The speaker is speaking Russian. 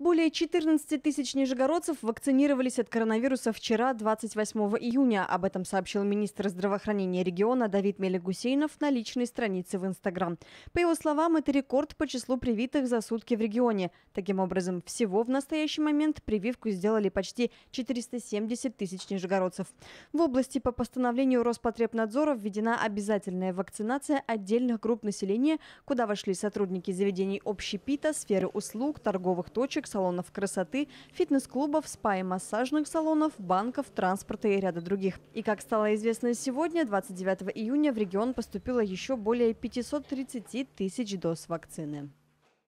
Более 14 тысяч нижегородцев вакцинировались от коронавируса вчера, 28 июня. Об этом сообщил министр здравоохранения региона Давид Мелегусейнов на личной странице в Инстаграм. По его словам, это рекорд по числу привитых за сутки в регионе. Таким образом, всего в настоящий момент прививку сделали почти 470 тысяч нижегородцев. В области по постановлению Роспотребнадзора введена обязательная вакцинация отдельных групп населения, куда вошли сотрудники заведений общепита, сферы услуг, торговых точек, кафешек, салонов красоты, фитнес-клубов, спа и массажных салонов, банков, транспорта и ряда других. И как стало известно сегодня, 29 июня в регион поступило еще более 530 тысяч доз вакцины.